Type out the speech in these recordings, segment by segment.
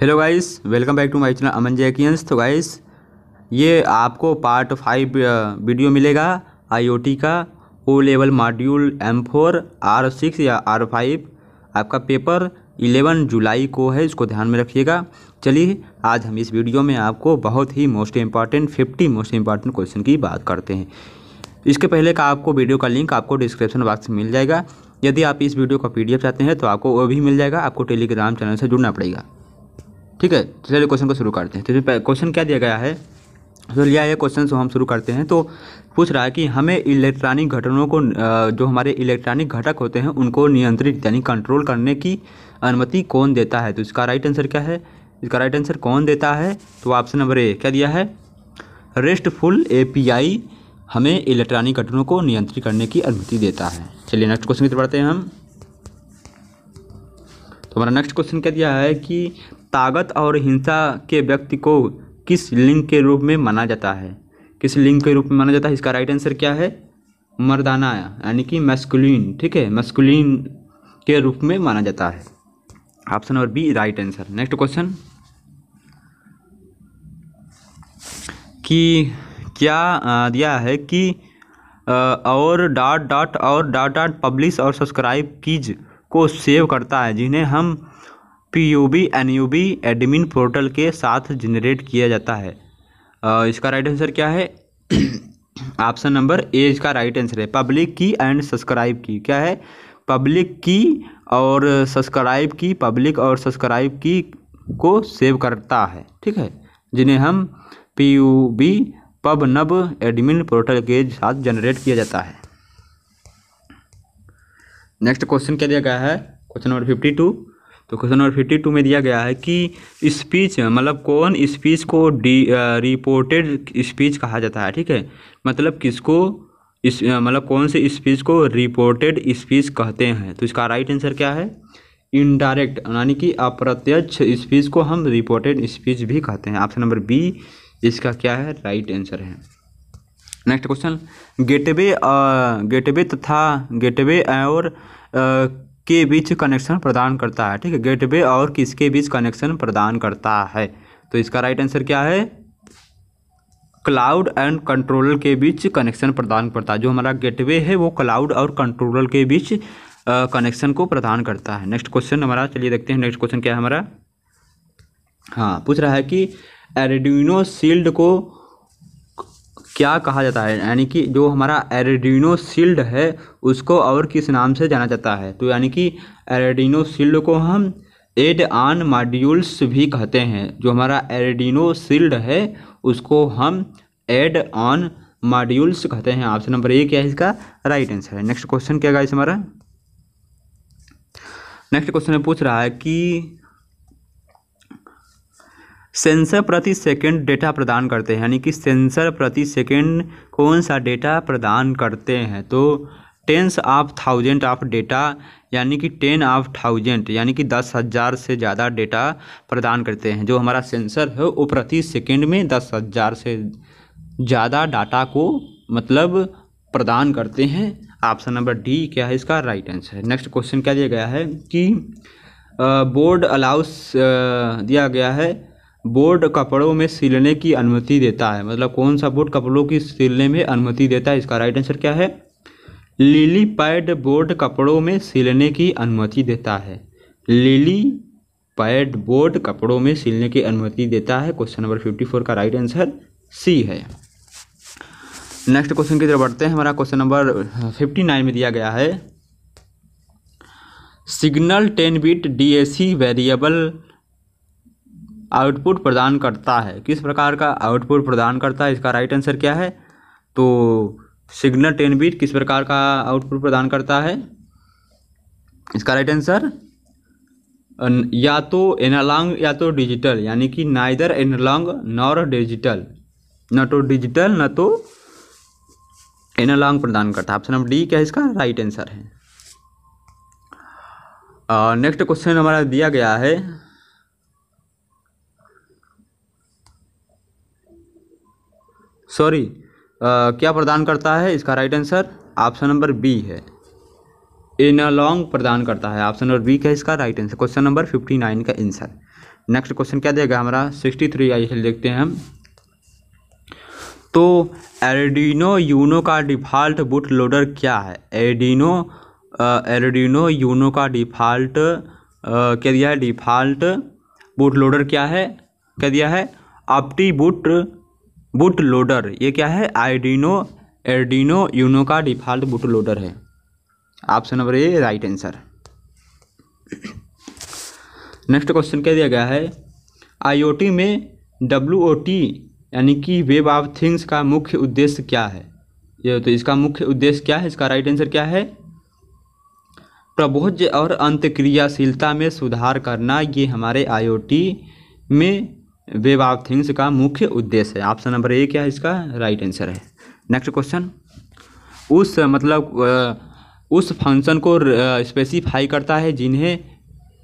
hello guys welcome back to my channel Aman जैकियंस तो guys ये आपको पार्ट फाइव वीडियो मिलेगा आईओटी का O level module M four R six या आर फाइव आपका पेपर इलेवन जुलाई को है इसको ध्यान में रखिएगा चलिए आज हम इस वीडियो में आपको बहुत ही most important fifty most important question की बात करते हैं इसके पहले का आपको वीडियो का लिंक आपको डिस्क्रिप्शन बॉक्स में मिल जाएगा यदि आप इस वीडियो का पीडीएफ चाहते हैं तो आपको वो भी मिल जाएगा आपको टेलीग्राम चैनल से जुड़ना पड़ेगा ठीक है चलिए क्वेश्चन को शुरू करते हैं तो क्वेश्चन क्या दिया गया है तो लिया है क्वेश्चन हम शुरू करते हैं तो पूछ रहा है कि हमें इलेक्ट्रॉनिक घटनों को जो हमारे इलेक्ट्रॉनिक घटक होते हैं उनको नियंत्रित यानी कंट्रोल करने की अनुमति कौन देता है तो इसका राइट आंसर क्या है इसका राइट आंसर कौन देता है तो ऑप्शन नंबर ए क्या दिया है रेस्टफुल ए हमें इलेक्ट्रॉनिक घटनों को नियंत्रित करने की अनुमति देता है चलिए नेक्स्ट क्वेश्चन की तरफ बढ़ते हैं हम तो हमारा नेक्स्ट क्वेश्चन क्या दिया है कि ताकत और हिंसा के व्यक्ति को किस लिंग के रूप में माना जाता है किस लिंग के रूप में माना जाता है इसका राइट आंसर क्या है मर्दाना यानी कि मैस्कुलिन ठीक है मैस्कुलिन के रूप में माना जाता है option number B right answer next question कि क्या दिया है कि और डॉट डॉट और डॉट डॉट पब्लिश और सब्सक्राइब कीज को सेव करता है जिन्हें हम यू बी एडमिन पोर्टल के साथ जनरेट किया जाता है इसका राइट आंसर क्या है ऑप्शन नंबर ए इसका राइट आंसर है पब्लिक की एंड सब्सक्राइब की क्या है पब्लिक की और सब्सक्राइब की पब्लिक और सब्सक्राइब की को सेव करता है ठीक है जिन्हें हम पी यू बी पब नब एडमिन पोर्टल के साथ जनरेट किया जाता है नेक्स्ट क्वेश्चन क्या दिया गया है क्वेश्चन नंबर फिफ्टी टू तो क्वेश्चन नंबर फिफ्टी टू में दिया गया है कि स्पीच मतलब कौन स्पीच को डी रिपोर्टेड स्पीच कहा जाता है ठीक है मतलब किसको इस मतलब कौन से स्पीच को रिपोर्टेड स्पीच कहते हैं तो इसका राइट आंसर क्या है इनडायरेक्ट यानी कि अप्रत्यक्ष स्पीच को हम रिपोर्टेड स्पीच भी कहते हैं ऑप्शन नंबर बी इसका क्या है राइट आंसर है नेक्स्ट क्वेश्चन गेटवे गेटवे तथा गेटवे और के बीच कनेक्शन प्रदान करता है ठीक है गेटवे और किसके बीच कनेक्शन प्रदान करता है तो इसका राइट आंसर क्या है क्लाउड एंड कंट्रोलर के बीच कनेक्शन प्रदान करता है जो हमारा गेटवे है वो क्लाउड और कंट्रोलर के बीच कनेक्शन को प्रदान करता है नेक्स्ट क्वेश्चन हमारा चलिए देखते हैं नेक्स्ट क्वेश्चन क्या है हमारा हाँ पूछ रहा है कि एरेडिनो शील्ड को क्या कहा जाता है यानी कि जो हमारा एरेडिनो शील्ड है उसको और किस नाम से जाना जाता है तो यानी कि एरेडिनो शील्ड को हम एड ऑन मॉड्यूल्स भी कहते हैं जो हमारा एरेडिनो शील्ड है उसको हम एड ऑन मॉड्यूल्स कहते हैं ऑप्शन नंबर ए क्या है इसका राइट आंसर है नेक्स्ट क्वेश्चन क्या गाइस हमारा नेक्स्ट क्वेश्चन पूछ रहा है कि सेंसर प्रति सेकंड डेटा प्रदान करते हैं यानी कि सेंसर प्रति सेकंड कौन सा डेटा प्रदान करते हैं तो tens of thousand of data यानी कि टेन ऑफ थाउजेंड यानी कि दस हज़ार से ज़्यादा डेटा प्रदान करते हैं जो हमारा सेंसर है वो प्रति सेकंड में दस हज़ार से ज़्यादा डाटा को मतलब प्रदान करते हैं ऑप्शन नंबर डी क्या है इसका राइट आंसर है नेक्स्ट क्वेश्चन क्या दिया गया है कि बोर्ड अलाउस दिया गया है बोर्ड कपड़ों में सिलने की अनुमति देता है मतलब कौन सा बोर्ड कपड़ों की सिलने में अनुमति देता है इसका राइट आंसर क्या है लिली पैड बोर्ड कपड़ों में सिलने की अनुमति देता है लिली पैड बोर्ड कपड़ों में सिलने की अनुमति देता है क्वेश्चन नंबर फिफ्टी फोर का राइट आंसर सी है नेक्स्ट क्वेश्चन की तरफ बढ़ते हैं हमारा क्वेश्चन नंबर फिफ्टी नाइन में दिया गया है signal ten bit C variable output प्रदान करता है किस प्रकार का आउटपुट प्रदान करता है इसका राइट आंसर क्या है तो सिग्नल टेन बीट किस प्रकार का आउटपुट प्रदान करता है इसका राइट आंसर या तो एनालॉग या तो डिजिटल यानी कि नाइदर एनालॉग नॉर डिजिटल न तो डिजिटल न तो एनालॉग प्रदान करता है ऑप्शन नंबर डी क्या है इसका राइट आंसर है नेक्स्ट क्वेश्चन हमारा दिया गया है सॉरी uh, क्या प्रदान करता है इसका right answer option number B है लॉन्ग प्रदान करता है ऑप्शन नंबर बी का इसका right answer question number fifty nine का आंसर नेक्स्ट क्वेश्चन क्या देगा हमारा सिक्सटी थ्री आइए देखते हैं हम तो एरडिनो यूनो का डिफ़ॉल्ट बुट लोडर क्या है एडिनो एरडिनो यूनो का डिफ़ॉल्ट uh, क्या दिया है डिफ़ॉल्ट बुट लोडर क्या है क्या दिया है ऑप्टी बुट बूट लोडर ये क्या है आइडिनो एडिनो यूनो का डिफॉल्ट बूट लोडर है option number A right answer next question क्या दिया गया है आईओटी में डब्ल्यूओटी यानी कि वेब ऑफ थिंग्स का मुख्य उद्देश्य क्या है ये तो इसका मुख्य उद्देश्य क्या है इसका राइट आंसर क्या है प्रबोध और अंतक्रियाशीलता में सुधार करना ये हमारे आईओटी में वेब ऑफ थिंग्स का मुख्य उद्देश्य है ऑप्शन नंबर ए क्या है इसका राइट आंसर है नेक्स्ट क्वेश्चन उस मतलब उस फंक्शन को स्पेसिफाई करता है जिन्हें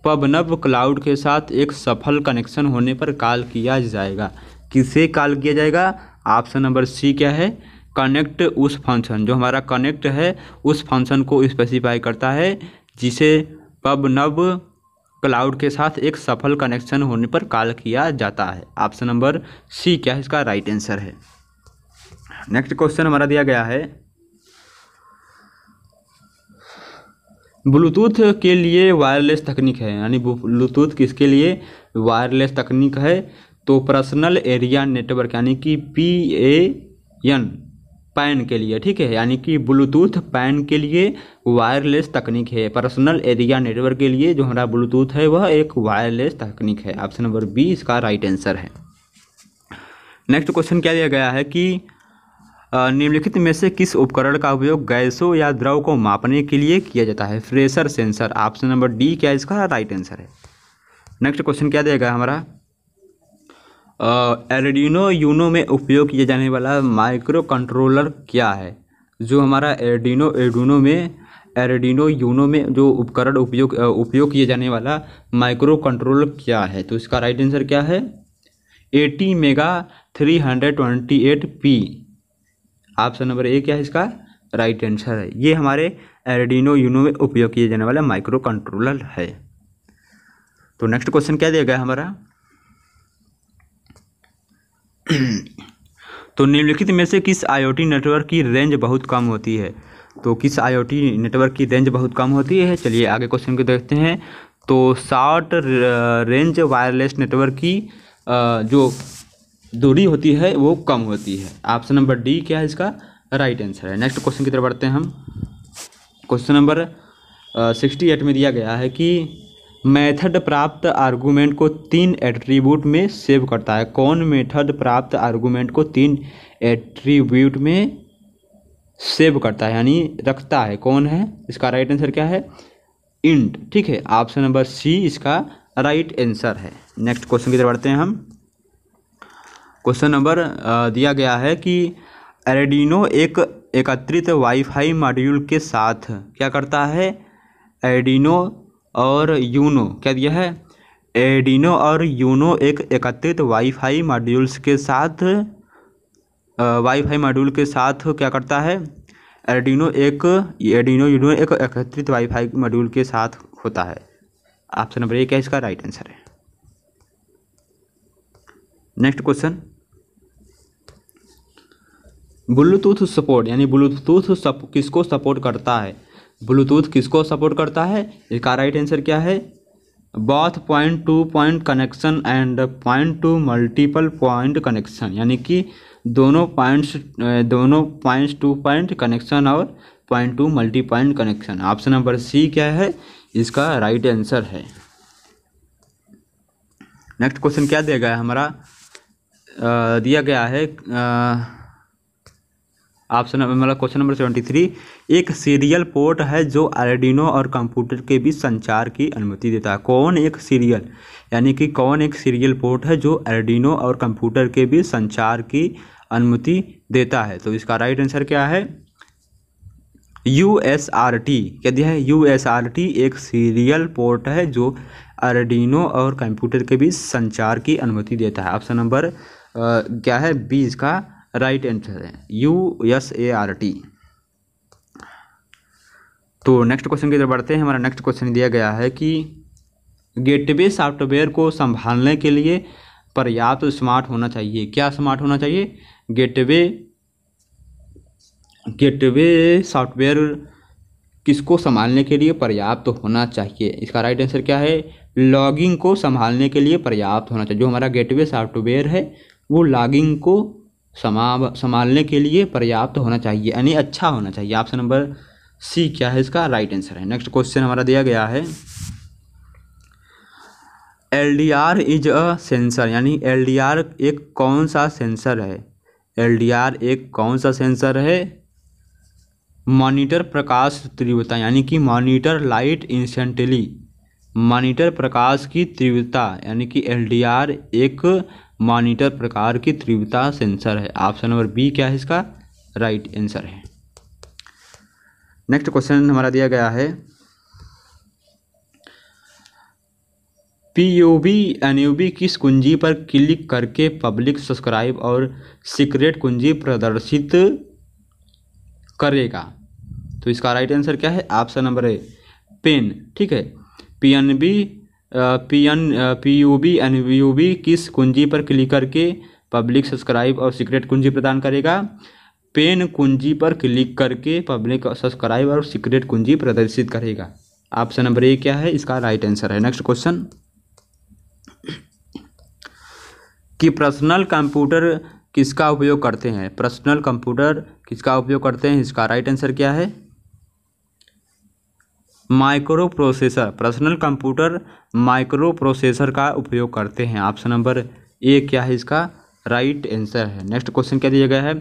पबनब क्लाउड के साथ एक सफल कनेक्शन होने पर कॉल किया जाएगा किसे कॉल किया जाएगा ऑप्शन नंबर सी क्या है कनेक्ट उस फंक्शन जो हमारा कनेक्ट है उस फंक्शन को स्पेसिफाई करता है जिसे पबनब क्लाउड के साथ एक सफल कनेक्शन होने पर कॉल किया जाता है ऑप्शन नंबर सी क्या है इसका राइट आंसर है नेक्स्ट क्वेश्चन हमारा दिया गया है ब्लूटूथ के लिए वायरलेस तकनीक है यानी ब्लूटूथ किसके लिए वायरलेस तकनीक है तो पर्सनल एरिया नेटवर्क यानी कि पी ए एन पैन के लिए ठीक है यानी कि ब्लूटूथ पैन के लिए वायरलेस तकनीक है पर्सनल एरिया नेटवर्क के लिए जो हमारा ब्लूटूथ है वह एक वायरलेस तकनीक है ऑप्शन नंबर बी इसका राइट आंसर है नेक्स्ट क्वेश्चन क्या दिया गया है कि निम्नलिखित में से किस उपकरण का उपयोग गैसों या द्रव को मापने के लिए किया जाता है pressure sensor option number D क्या इसका राइट आंसर है नेक्स्ट क्वेश्चन क्या दिया गया हमारा एरडिनो यूनो में उपयोग किया जाने वाला माइक्रो कंट्रोलर क्या है जो हमारा एरडिनो एडिनो में एरडिनो यूनो में जो उपकरण उपयोग उपयोग किया जाने वाला माइक्रो कंट्रोलर क्या है तो इसका राइट आंसर क्या है AT mega three hundred twenty eight P option number A क्या है इसका राइट आंसर है ये हमारे एरडिनो यूनो में उपयोग किया जाने वाला माइक्रो कंट्रोलर है तो नेक्स्ट क्वेश्चन क्या दिया गया हमारा तो निम्नलिखित में से किस आईओटी नेटवर्क की रेंज बहुत कम होती है तो किस आईओटी नेटवर्क की रेंज बहुत कम होती है चलिए आगे क्वेश्चन को देखते हैं तो शॉर्ट रेंज वायरलेस नेटवर्क की uh, जो दूरी होती है वो कम होती है ऑप्शन नंबर डी क्या है इसका राइट आंसर है नेक्स्ट क्वेश्चन की तरफ बढ़ते हैं हम क्वेश्चन नंबर सिक्सटी एट में दिया गया है कि मेथड प्राप्त आर्गूमेंट को तीन एट्रीब्यूट में सेव करता है कौन मेथड प्राप्त आर्गूमेंट को तीन एट्रीब्यूट में सेव करता है यानी रखता है कौन है इसका राइट आंसर क्या है इंट ठीक है ऑप्शन नंबर सी इसका राइट आंसर है नेक्स्ट क्वेश्चन की तरफ बढ़ते हैं हम क्वेश्चन नंबर दिया गया है कि एरेडिनो एक एकत्रित वाईफाई मॉड्यूल के साथ क्या करता है एडिनो और यूनो क्या दिया है एडिनो और यूनो एक एकत्रित वाईफाई मॉड्यूल्स के साथ वाईफाई मॉड्यूल के साथ क्या करता है एडिनो एक एडिनो यूनो एक एकत्रित वाईफाई मॉड्यूल के साथ होता है ऑप्शन नंबर एक है इसका राइट आंसर है नेक्स्ट क्वेश्चन ब्लूटूथ सपोर्ट यानी ब्लूटूथ सप, किसको सपोर्ट करता है ब्लूटूथ किसको सपोर्ट करता है इसका राइट आंसर क्या है both point to point connection and point to multiple point connection यानी कि दोनों पॉइंट्स दोनों पॉइंट्स टू पॉइंट कनेक्शन और point to multi point connection option number C क्या है इसका राइट आंसर है नेक्स्ट क्वेश्चन क्या दिया गया हमारा दिया गया है ऑप्शन मतलब क्वेश्चन नंबर सेवेंटी थ्री एक सीरियल पोर्ट है जो आरडिनो और कंप्यूटर के बीच संचार की अनुमति देता है कौन एक सीरियल यानी कि कौन एक सीरियल पोर्ट है जो आरडिनो और कंप्यूटर के बीच संचार की अनुमति देता है तो इसका राइट आंसर क्या है यू एस आर टी क्या दिया है यू एस आर टी एक सीरियल पोर्ट है जो आरडिनो और कंप्यूटर के बीच संचार की अनुमति देता है ऑप्शन नंबर क्या है बी इसका राइट आंसर है U S A R T तो नेक्स्ट क्वेश्चन की तरफ बढ़ते हैं हमारा नेक्स्ट क्वेश्चन दिया गया है कि गेटवे सॉफ्टवेयर को संभालने के लिए पर्याप्त तो स्मार्ट होना चाहिए क्या स्मार्ट होना चाहिए गेटवे गेटवे सॉफ्टवेयर किसको संभालने के लिए पर्याप्त तो होना चाहिए इसका राइट आंसर क्या है लॉगिंग को संभालने के लिए पर्याप्त होना चाहिए जो हमारा गेटवे सॉफ्टवेयर है वो लॉगिंग को समा संभालने के लिए पर्याप्त तो होना चाहिए यानी अच्छा होना चाहिए ऑप्शन नंबर सी क्या है इसका राइट आंसर है नेक्स्ट क्वेश्चन हमारा दिया गया है L D R is a sensor यानी एल डी आर एक कौन सा सेंसर है एल डी आर एक कौन सा सेंसर है मॉनिटर प्रकाश तीव्रता यानी कि मॉनिटर लाइट इंस्टेंटली मॉनिटर प्रकाश की तीव्रता यानी कि एल डी आर एक मॉनिटर प्रकार की तीव्रता सेंसर है ऑप्शन नंबर बी क्या है इसका राइट आंसर है नेक्स्ट क्वेश्चन हमारा दिया गया है पीयूबी एनयूबी किस कुंजी पर क्लिक करके पब्लिक सब्सक्राइब और सीक्रेट कुंजी प्रदर्शित करेगा तो इसका राइट आंसर क्या है ऑप्शन नंबर ए पेन ठीक है PNB P N P U B N U B किस कुंजी पर क्लिक करके पब्लिक सब्सक्राइब और सीक्रेट कुंजी प्रदान करेगा पेन कुंजी पर क्लिक करके पब्लिक सब्सक्राइब और सीक्रेट कुंजी प्रदर्शित करेगा ऑप्शन नंबर ए क्या है इसका राइट आंसर है नेक्स्ट क्वेश्चन कि पर्सनल कंप्यूटर किसका उपयोग करते हैं पर्सनल कंप्यूटर किसका उपयोग करते हैं इसका राइट आंसर क्या है microprocessor personal computer microprocessor का उपयोग करते हैं ऑप्शन नंबर ए क्या है इसका राइट आंसर है नेक्स्ट क्वेश्चन क्या दिया गया है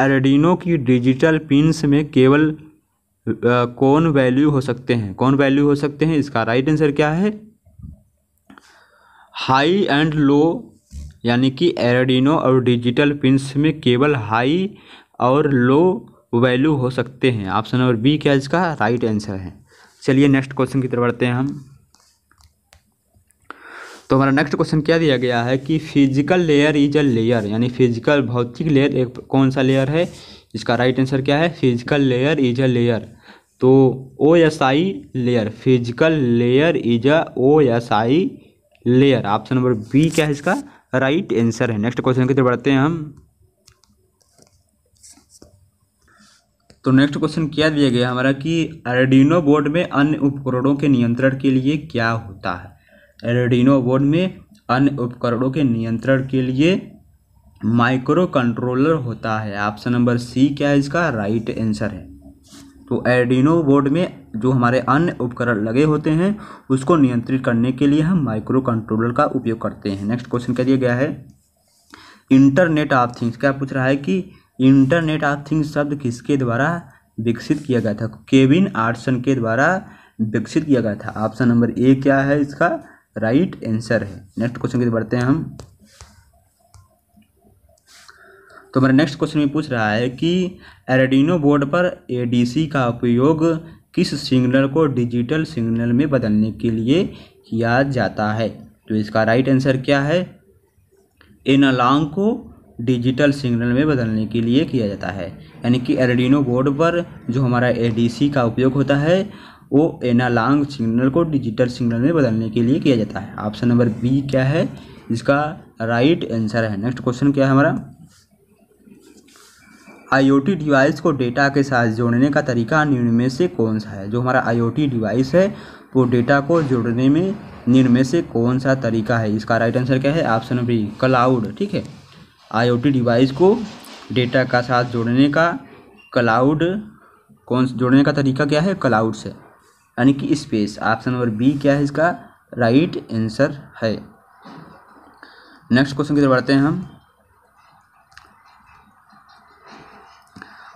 एरेडिनो की डिजिटल पिंस में केवल कौन वैल्यू हो सकते हैं कौन वैल्यू हो सकते हैं इसका राइट आंसर क्या है हाई एंड लो यानी कि एरेडिनो और डिजिटल पिंस में केवल हाई और लो वैल्यू हो सकते हैं ऑप्शन नंबर बी क्या इसका राइट आंसर है चलिए नेक्स्ट क्वेश्चन की तरफ बढ़ते हैं हम तो हमारा नेक्स्ट क्वेश्चन क्या दिया गया है कि physical layer is a layer यानी फिजिकल भौतिक लेयर एक कौन सा लेयर है इसका राइट आंसर क्या है physical layer is a layer तो O S I layer physical layer is a O S I layer option number B क्या है इसका राइट आंसर है नेक्स्ट क्वेश्चन की तरफ बढ़ते हैं हम तो नेक्स्ट क्वेश्चन क्या दिया गया हमारा कि एरेडिनो बोर्ड में अन्य उपकरणों के नियंत्रण के लिए क्या होता है एरेडिनो बोर्ड में अन्य उपकरणों के नियंत्रण के लिए माइक्रो कंट्रोलर होता है ऑप्शन नंबर सी क्या है इसका राइट आंसर है तो एडिनो बोर्ड में जो हमारे अन्य उपकरण लगे होते हैं उसको नियंत्रित करने के लिए हम माइक्रो कंट्रोलर का उपयोग करते हैं नेक्स्ट क्वेश्चन क्या दिया गया है इंटरनेट ऑफ थिंग्स क्या पूछ रहा है कि इंटरनेट ऑफ थिंग्स शब्द किसके द्वारा विकसित किया गया था केविन आर्टसन के द्वारा विकसित किया गया था ऑप्शन नंबर ए क्या है इसका राइट आंसर है नेक्स्ट क्वेश्चन की बढ़ते हैं हम तो हमारा नेक्स्ट क्वेश्चन में पूछ रहा है कि एरेडिनो बोर्ड पर एडीसी का उपयोग किस सिग्नल को डिजिटल सिग्नल में बदलने के लिए किया जाता है तो इसका राइट आंसर क्या है एनालॉग को डिजिटल सिग्नल में बदलने के लिए किया जाता है यानी कि एरडिनो बोर्ड पर जो हमारा ए का उपयोग होता है वो एनालॉग सिग्नल को डिजिटल सिग्नल में बदलने के लिए किया जाता है ऑप्शन नंबर बी क्या है इसका राइट आंसर है नेक्स्ट क्वेश्चन क्या है हमारा आईओटी डिवाइस को डेटा के साथ जोड़ने का तरीका निम्न में से कौन सा है जो हमारा आईओटी डिवाइस है वो डेटा को जोड़ने में निम्न में से कौन सा तरीका है इसका राइट आंसर क्या है ऑप्शन नंबर बी क्लाउड ठीक है आईओटी डिवाइस को डेटा का साथ जोड़ने का क्लाउड कौन जोड़ने का तरीका क्या है क्लाउड से यानी कि स्पेस ऑप्शन नंबर बी क्या है इसका राइट आंसर है नेक्स्ट क्वेश्चन की तरफ बढ़ते हैं हम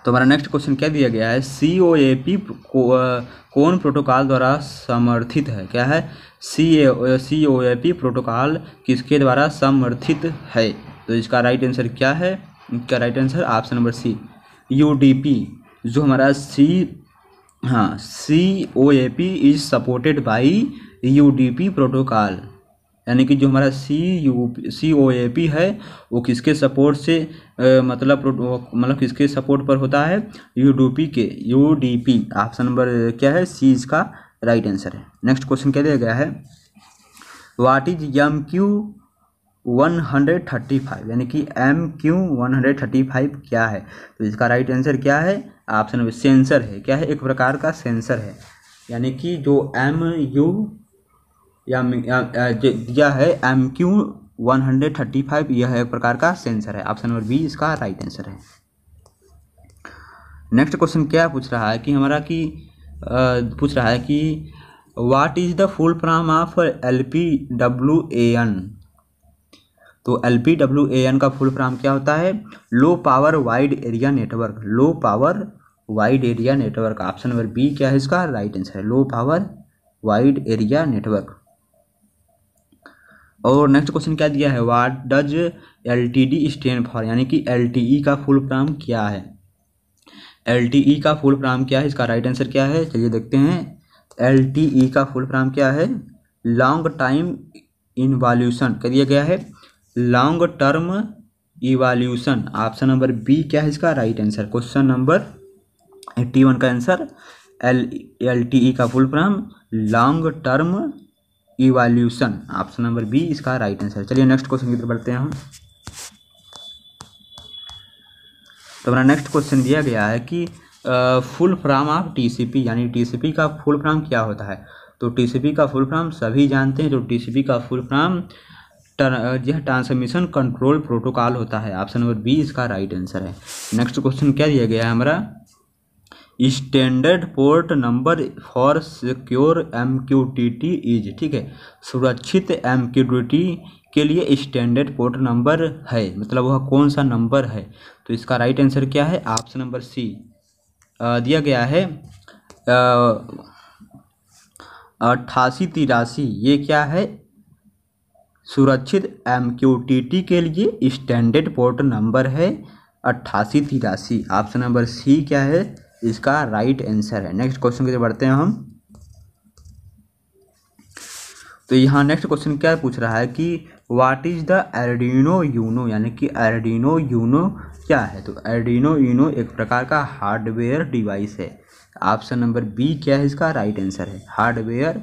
तो हमारा नेक्स्ट क्वेश्चन क्या दिया गया है सी ओ ए पी कौन प्रोटोकॉल द्वारा समर्थित है क्या है सी ए सी ओ ए पी प्रोटोकॉल किसके द्वारा समर्थित है तो इसका राइट आंसर क्या है इसका right answer option number C you जो हमारा सी हाँ C O A P is supported by U D P protocol यानी कि जो हमारा सी you see O A P है वो किसके सपोर्ट से आ, मतलब मतलब किसके सपोर्ट पर होता है यू डी पी के U D P option number क्या है सी इसका राइट आंसर है नेक्स्ट क्वेश्चन क्या दिया गया है वाट इज यम क्यू 135 यानी कि एम क्यू वन क्या है तो इसका राइट आंसर क्या है ऑप्शन नंबर सेंसर है क्या है एक प्रकार का सेंसर है यानी कि जो एम यू या दिया है एम क्यू वन यह एक प्रकार का सेंसर है ऑप्शन नंबर बी इसका राइट आंसर है नेक्स्ट क्वेश्चन क्या पूछ रहा है कि हमारा कि पूछ रहा है कि what is the full form of L P W A N तो L P W A N का फुल फॉर्म क्या होता है low power wide area network low power wide area network option number B क्या है इसका right answer है low power wide area network और नेक्स्ट क्वेश्चन क्या दिया है what does L T D stand for यानी कि एल टी ई का फुल फॉर्म क्या है एल टी ई का फुल फॉर्म क्या है इसका राइट आंसर क्या है चलिए देखते हैं एल टी ई का फुल फॉर्म क्या है लॉन्ग टाइम इन्वॉल्यूशन कर दिया गया है long term evolution option number B क्या है इसका right answer question number eighty one का answer L L T E का full form long term evolution option number B इसका राइट आंसर चलिए नेक्स्ट क्वेश्चन की तरफ बढ़ते हैं हम तो हमारा नेक्स्ट क्वेश्चन दिया गया है कि फुल फॉर्म ऑफ टीसीपी यानी टीसीपी का फुल फॉर्म क्या होता है तो टीसीपी का फुल फॉर्म सभी जानते हैं जो तो टीसीपी का फुल फॉर्म यह ट्रांसमिशन कंट्रोल प्रोटोकॉल होता है ऑप्शन नंबर बी इसका राइट आंसर है नेक्स्ट क्वेश्चन क्या दिया गया है हमारा standard port number for secure M Q T T is ठीक है सुरक्षित एम क्यू टी टी के लिए स्टैंडर्ड पोर्ट नंबर है मतलब वह कौन सा नंबर है तो इसका राइट आंसर क्या है ऑप्शन नंबर सी दिया गया है अट्ठासी तिरासी ये क्या है सुरक्षित एम क्यू टी टी के लिए स्टैंडर्ड पोर्ट नंबर है अट्ठासी तिरासी ऑप्शन नंबर सी क्या है इसका राइट आंसर है नेक्स्ट क्वेश्चन की तरफ बढ़ते हैं हम तो यहाँ नेक्स्ट क्वेश्चन क्या पूछ रहा है कि what is the Arduino Uno यानी कि एरडिनो यूनो क्या है तो एरडिनो यूनो एक प्रकार का हार्डवेयर डिवाइस है ऑप्शन नंबर बी क्या है इसका राइट आंसर है हार्डवेयर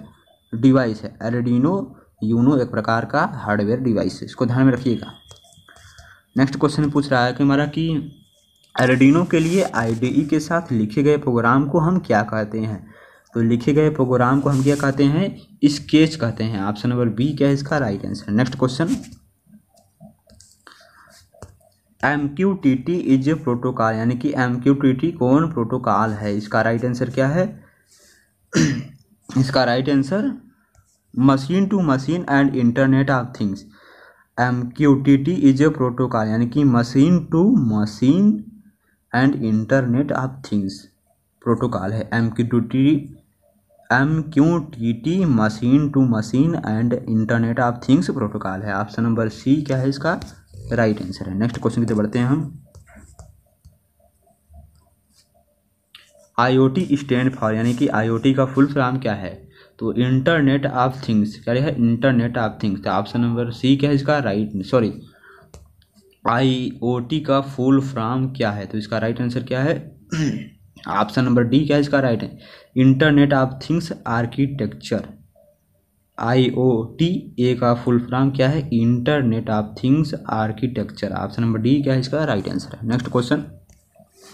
डिवाइस है एरडिनो यूनो एक प्रकार का हार्डवेयर डिवाइस है इसको ध्यान में रखिएगा नेक्स्ट क्वेश्चन पूछ रहा है कि हमारा कि एरडिनो के लिए आईडीई e के साथ लिखे गए प्रोग्राम को हम क्या कहते हैं तो लिखे गए प्रोग्राम को हम क्या कहते हैं स्केच कहते हैं ऑप्शन नंबर बी क्या है इसका right answer next question M Q T T is a protocol यानी कि एम क्यू टी टी कौन प्रोटोकॉल है इसका राइट आंसर क्या है इसका right answer machine to machine and internet of things M Q T T is a protocol यानी कि machine to machine and internet of things protocol है M Q two T M Q T T machine to machine and internet of things protocol है option number C क्या है इसका right right answer है next question की तरफ बढ़ते हैं हम I O T stand for यानी कि आई ओ टी का फुल फॉर्म क्या है तो इंटरनेट ऑफ थिंग्स क्या है internet of things option number C क्या है इसका राइट सॉरी आईओटी का फुल फॉर्म क्या है तो इसका राइट आंसर क्या है ऑप्शन नंबर डी क्या है इसका राइट है internet of things architecture I O T A का फुल फॉर्म क्या है internet of things architecture option number D क्या है इसका राइट आंसर है next question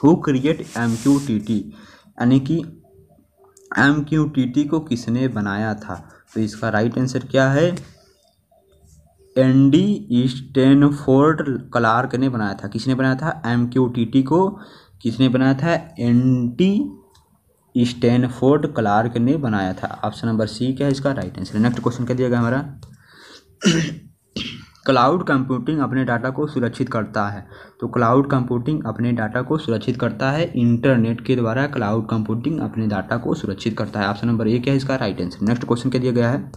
who create M Q T T यानी कि एम क्यू टी टी को किसने बनाया था तो इसका राइट आंसर क्या है एंडी स्टेनफोर्ड क्लार्क ने बनाया था किसने बनाया था एम क्यू टी टी को किसने बनाया था एंडी स्टेनफोर्ड क्लार्क ने बनाया था ऑप्शन नंबर सी क्या है इसका राइट आंसर नेक्स्ट क्वेश्चन क्या दिया गया हमारा क्लाउड कंप्यूटिंग अपने डाटा को सुरक्षित करता है तो क्लाउड कंप्यूटिंग अपने डाटा को सुरक्षित करता है इंटरनेट के द्वारा क्लाउड कंप्यूटिंग अपने डाटा को सुरक्षित करता है ऑप्शन नंबर ए क्या है इसका राइट आंसर नेक्स्ट क्वेश्चन के दिया गया है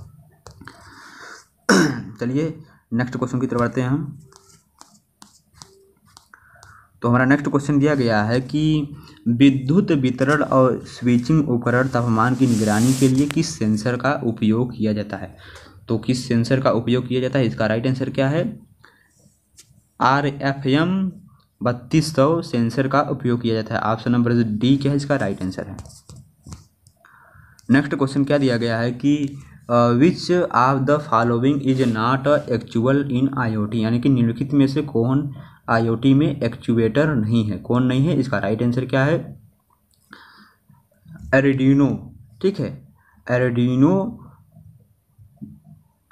चलिए नेक्स्ट क्वेश्चन की तरफ बढ़ते हैं हम तो हमारा नेक्स्ट क्वेश्चन दिया गया है कि विद्युत वितरण और स्विचिंग उपकरण तापमान की निगरानी के लिए किस सेंसर का उपयोग किया जाता है तो किस सेंसर का उपयोग किया जाता है इसका राइट आंसर क्या है आर एफ एम बत्तीस सौ सेंसर का उपयोग किया जाता है ऑप्शन नंबर डी क्या है इसका राइट आंसर है नेक्स्ट क्वेश्चन क्या दिया गया है कि which of the following is not actual in IOT यानी कि निम्नलिखित में से कौन आईओटी में एक्चुएटर नहीं है कौन नहीं है इसका राइट आंसर क्या है एरिडिनो ठीक है एरिडिनो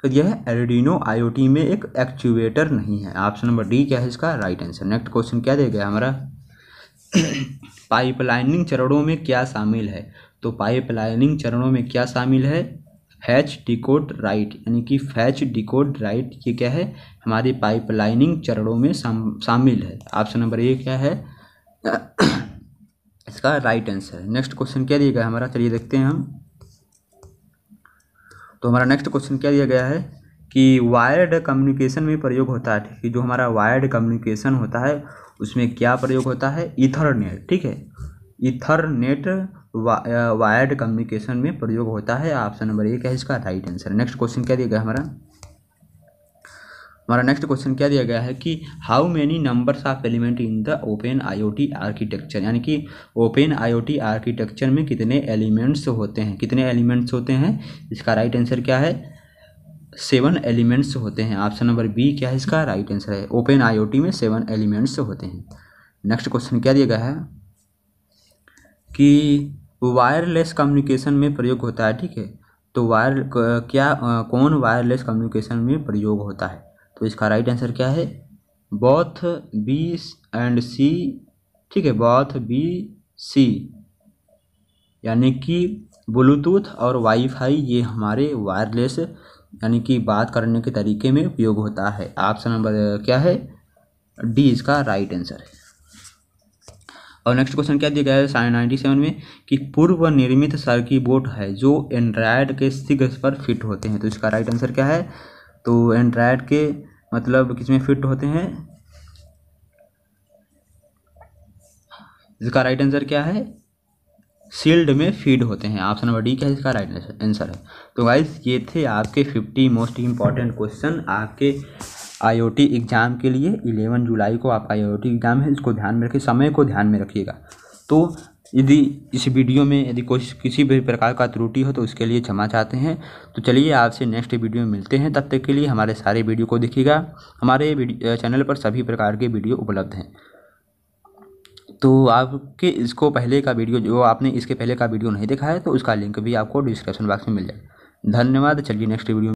तो यह एल्डिनो आईओटी में एक एक्चुएटर नहीं है ऑप्शन नंबर डी क्या है इसका राइट आंसर नेक्स्ट क्वेश्चन क्या दे गया हमारा पाइपलाइनिंग चरणों में क्या शामिल है तो पाइपलाइनिंग चरणों में क्या शामिल है फैच डिकोड राइट यानी कि फैच डिकोड राइट ये क्या है हमारी पाइपलाइनिंग चरणों में शामिल है ऑप्शन नंबर ए क्या है इसका राइट आंसर नेक्स्ट क्वेश्चन क्या दिएगा हमारा चलिए देखते हैं हम तो हमारा नेक्स्ट क्वेश्चन क्या दिया गया है कि वायर्ड कम्युनिकेशन में प्रयोग होता है ठीक है जो हमारा वायर्ड कम्युनिकेशन होता है उसमें क्या प्रयोग होता है इथरनेट ठीक है इथरनेट वा, वायर्ड कम्युनिकेशन में प्रयोग होता है ऑप्शन नंबर एक है इसका राइट आंसर नेक्स्ट क्वेश्चन क्या दिया गया हमारा हमारा नेक्स्ट क्वेश्चन क्या दिया गया है कि how many numbers of element in the open IOT architecture यानी कि ओपन आईओटी आर्किटेक्चर में कितने एलिमेंट्स होते हैं कितने एलिमेंट्स होते हैं इसका राइट आंसर क्या है सेवन एलिमेंट्स होते हैं ऑप्शन नंबर बी क्या है इसका राइट आंसर है ओपन आई में सेवन एलिमेंट्स होते हैं नेक्स्ट क्वेश्चन क्या दिया गया है कि वायरलेस कम्युनिकेशन में प्रयोग होता है ठीक है तो वायर क्या कौन वायरलेस कम्युनिकेशन में प्रयोग होता है तो इसका राइट आंसर क्या है बॉथ बी एंड सी ठीक है बॉथ बी सी यानी कि ब्लूटूथ और वाईफाई ये हमारे वायरलेस यानी कि बात करने के तरीके में उपयोग होता है ऑप्शन नंबर क्या है डी इसका राइट आंसर है और नेक्स्ट क्वेश्चन क्या दिया गया है साइन नाइन्टी सेवन में कि पूर्व निर्मित सर्की बोर्ड है जो एंड्रॉयड के सिग्स पर फिट होते हैं तो इसका राइट आंसर क्या है तो एंड्राइड के मतलब किस में फिट होते हैं इसका राइट आंसर क्या है शील्ड में फीड होते हैं ऑप्शन नंबर डी क्या है इसका राइट आंसर है तो गाइज ये थे आपके फिफ्टी मोस्ट इंपॉर्टेंट क्वेश्चन आपके आईओटी एग्ज़ाम के लिए 11 जुलाई को आपका आईओटी एग्ज़ाम है इसको ध्यान में रखिए समय को ध्यान में रखिएगा तो यदि इस वीडियो में यदि कोई किसी भी प्रकार का त्रुटि हो तो उसके लिए क्षमा चाहते हैं तो चलिए आपसे नेक्स्ट वीडियो में मिलते हैं तब तक के लिए हमारे सारे वीडियो को देखिएगा हमारे चैनल पर सभी प्रकार के वीडियो उपलब्ध हैं तो आपके इसको पहले का वीडियो जो आपने इसके पहले का वीडियो नहीं देखा है तो उसका लिंक भी आपको डिस्क्रिप्शन बॉक्स में मिल जाएगा धन्यवाद चलिए नेक्स्ट वीडियो